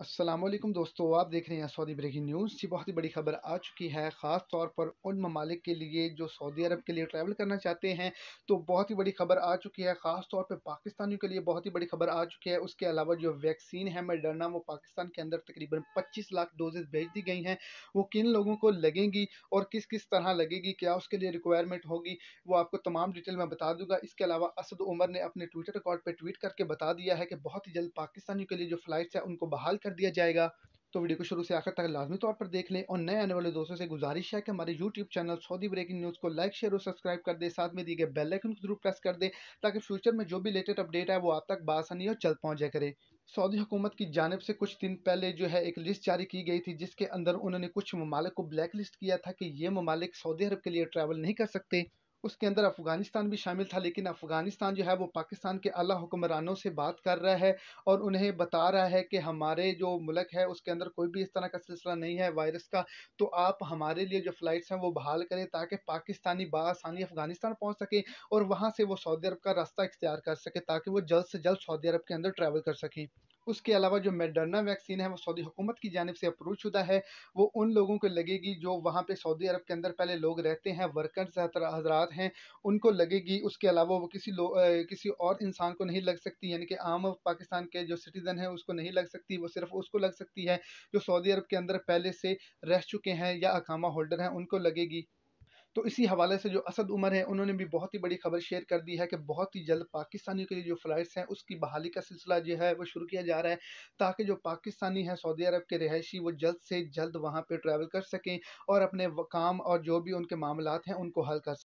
असलम दोस्तों आप देख रहे हैं सऊदी ब्रेकिंग न्यूज़ की बहुत ही बड़ी खबर आ चुकी है ख़ास तौर पर उन ममालिक के लिए जो सऊदी अरब के लिए ट्रैवल करना चाहते हैं तो बहुत ही बड़ी खबर आ चुकी है ख़ास तौर पर पाकिस्तानियों के लिए बहुत ही बड़ी खबर आ चुकी है उसके अलावा जो वैक्सीन है मेडरना वो पाकिस्तान के अंदर तकरीबन पच्चीस लाख डोजेज भेज दी गई हैं वो किन लोगों को लगेंगी और किस किस तरह लगेगी क्या उसके लिए रिक्वायरमेंट होगी वो आपको तमाम डिटेल में बता दूंगा इसके अलावा असद उमर ने अपने ट्विटर अकाउंट पर ट्वीट करके बता दिया है कि बहुत ही जल्द पाकिस्तानियों के लिए जो फ्लाइट्स हैं उनको बहाल कर कर दिया जाएगा तो वीडियो को शुरू से आखिर तक लाजमी तौर पर देख लें और नए आने वाले दोस्तों से गुजारिश है कि हमारे YouTube channel Saudi breaking news को लाइक शेयर और सब्सक्राइब कर दे साथ में दिए गए बेल आइकन को जरूर प्रेस कर दें ताकि फ्यूचर में जो भी लेटेस्ट अपडेट है वो आप तक बासानी और चल पहुँचा करें सऊदी हुकूमत की जानब से कुछ दिन पहले जो है एक लिस्ट जारी की गई थी जिसके अंदर उन्होंने कुछ ममालिक को ब्लैक लिस्ट किया था कि ये ममालिक सऊदी अरब के लिए ट्रैवल नहीं कर सकते उसके अंदर अफ़गानिस्तान भी शामिल था लेकिन अफ़गानिस्तान जो है वो पाकिस्तान के अला हुक्मरानों से बात कर रहा है और उन्हें बता रहा है कि हमारे जो मुल्क है उसके अंदर कोई भी इस तरह का सिलसिला नहीं है वायरस का तो आप हमारे लिए जो फ़्लाइट्स हैं वो बहाल करें ताकि पाकिस्तानी बसानी अफ़गानिस्तान पहुँच सकें और वहाँ से वो सऊदी अरब का रास्ता इख्तियार कर सकें ताकि वो जल्द से जल्द सऊदी अरब के अंदर ट्रैवल कर सकें उसके अलावा जो मेडरना वैक्सीन है वो सऊदी हुकूमत की जानब से अप्रूव शुदा है वो उन लोगों को लगेगी जो वहाँ पर सऊदी अरब के अंदर पहले लोग रहते हैं वर्कर्स हजरात हैं उनको लगेगी उसके अलावा वो किसी किसी और इंसान को नहीं लग सकती यानी कि आम पाकिस्तान के जो सिटीज़न है उसको नहीं लग सकती वो सिर्फ उसको लग सकती है जो सऊदी अरब के अंदर पहले से रह चुके हैं या अकामा होल्डर हैं उनको लगेगी तो इसी हवाले से जो असद उमर है उन्होंने भी बहुत ही बड़ी खबर शेयर कर दी है कि बहुत ही जल्द पाकिस्तानियों के लिए जो फ़्लाइट्स हैं उसकी बहाली का सिलसिला जो है वो शुरू किया जा रहा है ताकि जो पाकिस्तानी हैं सऊदी अरब के रहायशी वो जल्द से जल्द वहाँ पर ट्रैवल कर सकें और अपने काम और जो भी उनके मामला हैं उनको हल कर